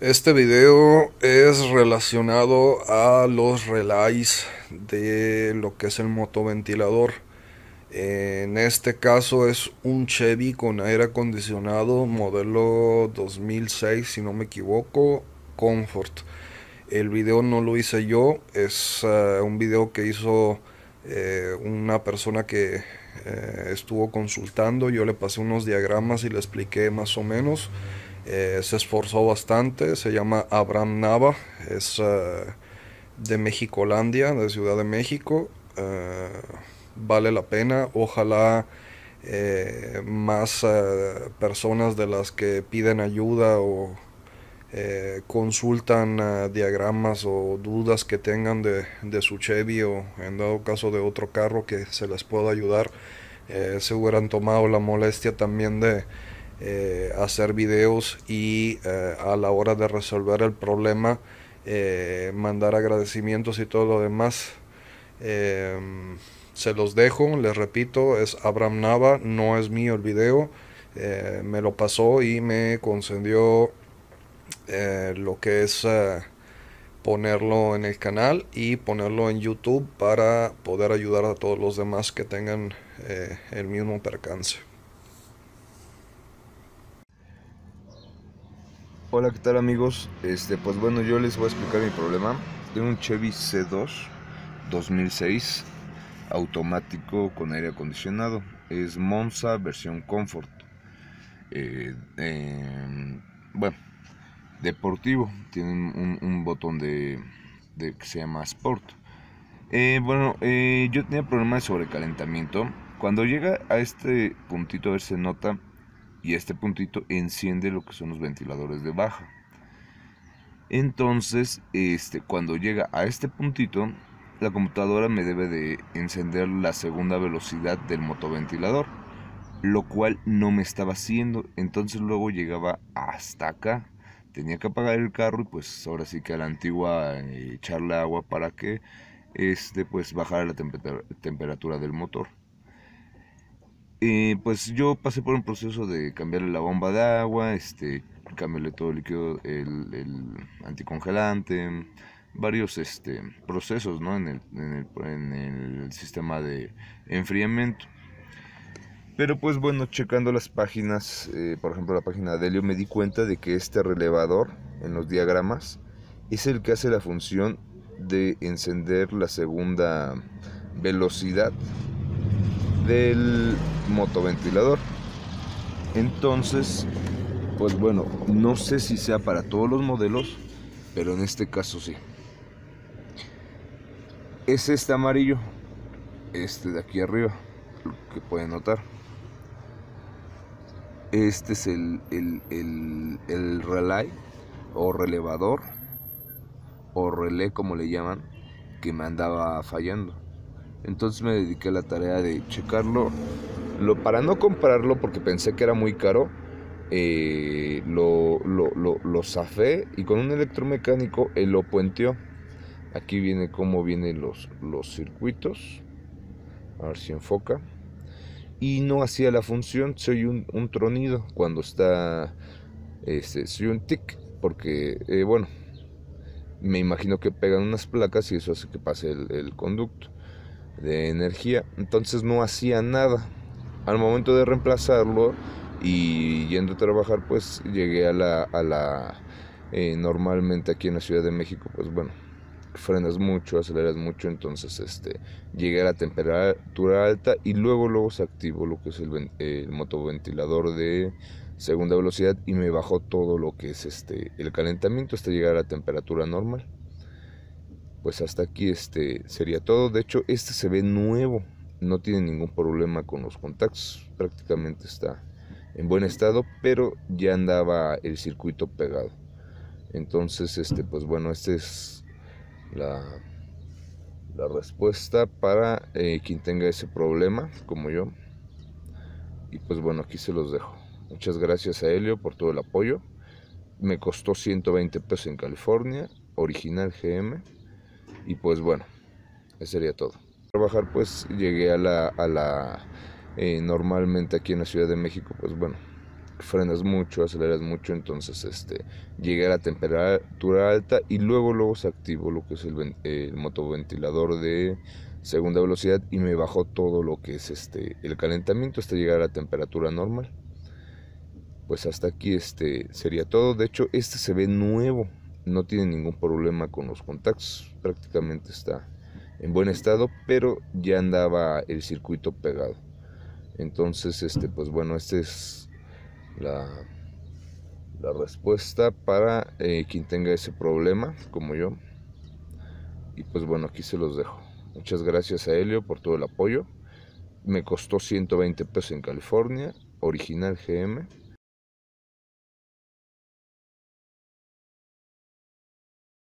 Este video es relacionado a los relays de lo que es el motoventilador. En este caso es un Chevy con aire acondicionado modelo 2006 si no me equivoco, Comfort. El video no lo hice yo, es eh, un video que hizo eh, una persona que eh, estuvo consultando, yo le pasé unos diagramas y le expliqué más o menos. Eh, se esforzó bastante, se llama Abraham Nava, es eh, de Mexicolandia, de Ciudad de México. Eh, vale la pena, ojalá más personas de las que piden ayuda o consultan diagramas o dudas que tengan de, de, su Chevy o en dado caso de otro carro que se les pueda ayudar, se hubieran tomado la molestia también de eh, hacer videos y eh, a la hora de resolver el problema eh, mandar agradecimientos y todo lo demás. Em, se los dejo, les repito, es Abraham Nava, no es mío el video, me lo pasó y me concedió lo que es ponerlo en el canal y ponerlo en YouTube para poder ayudar a todos los demás que tengan el mismo percance. Hola, ¿qué tal amigos? Este, pues bueno, yo les voy a explicar mi problema. Tengo un Chevy C2 2006 automático con aire acondicionado. Es Monza versión Comfort. Eh, em, bueno, deportivo. Tiene un, botón de, que se llama Sport. Eh, bueno, eh, yo tenía problemas de sobrecalentamiento. Cuando llega a este puntito, a ver, se nota y este puntito enciende lo que son los ventiladores de baja. Entonces, este, cuando llega a este puntito, la computadora me debe de encender la segunda velocidad del motoventilador, lo cual no me estaba haciendo, entonces luego llegaba hasta acá. Tenía que apagar el carro y pues ahora sí que a la antigua eh, echarle agua para que este pues bajara la temperatura del motor. Eh, pues yo pasé por un proceso de cambiarle la bomba de agua, este, cambiarle todo el líquido, el, anticongelante, varios este, procesos en, el, sistema de enfriamiento. Pero pues bueno, checando las páginas, eh, por ejemplo la página de Helio, me di cuenta de que este relevador en los diagramas es el que hace la función de encender la segunda velocidad del motoventilador. Entonces, pues bueno, no sé si sea para todos los modelos, pero en este caso sí. Es este amarillo, este de aquí arriba, lo que pueden notar. Este es el, el, el, relay o relevador o relé como le llaman que me andaba fallando entonces me dediqué a la tarea de checarlo. Lo, para no comprarlo porque pensé que era muy caro, eh, lo, lo, zafé y con un electromecánico lo puenteó. Aquí viene cómo vienen los, los circuitos. A ver si enfoca. Y no hacía la función, soy un, un tronido cuando está... Este, soy un tic, porque, eh, bueno, me imagino que pegan unas placas y eso hace que pase el conducto de energía, entonces no hacía nada. Al momento de reemplazarlo y yendo a trabajar, pues llegué a la, a la eh, normalmente aquí en la Ciudad de México, pues bueno, frenas mucho, aceleras mucho, entonces este, llegué a la temperatura alta y luego luego se activó lo que es el, el, motoventilador de segunda velocidad y me bajó todo lo que es este el calentamiento hasta llegar a la temperatura normal pues hasta aquí este sería todo. De hecho, este se ve nuevo, no tiene ningún problema con los contactos, prácticamente está en buen estado, pero ya andaba el circuito pegado. Entonces, este, pues bueno, esta es la, respuesta para eh, quien tenga ese problema, como yo. Y pues bueno, aquí se los dejo. Muchas gracias a Helio por todo el apoyo. Me costó 120 pesos en California, original GM. Y pues bueno, eso sería todo. Trabajar pues llegué a la... A la eh, normalmente aquí en la Ciudad de México pues bueno, frenas mucho, aceleras mucho, entonces este, llegué a la temperatura alta y luego luego se activó lo que es el, el, motoventilador de segunda velocidad y me bajó todo lo que es este el calentamiento hasta llegar a la temperatura normal. Pues hasta aquí este sería todo. De hecho, este se ve nuevo no tiene ningún problema con los contactos, prácticamente está en buen estado, pero ya andaba el circuito pegado. Entonces, este, pues bueno, esta es la, respuesta para eh, quien tenga ese problema, como yo. Y pues bueno, aquí se los dejo. Muchas gracias a Helio por todo el apoyo. Me costó 120 pesos en California, original GM.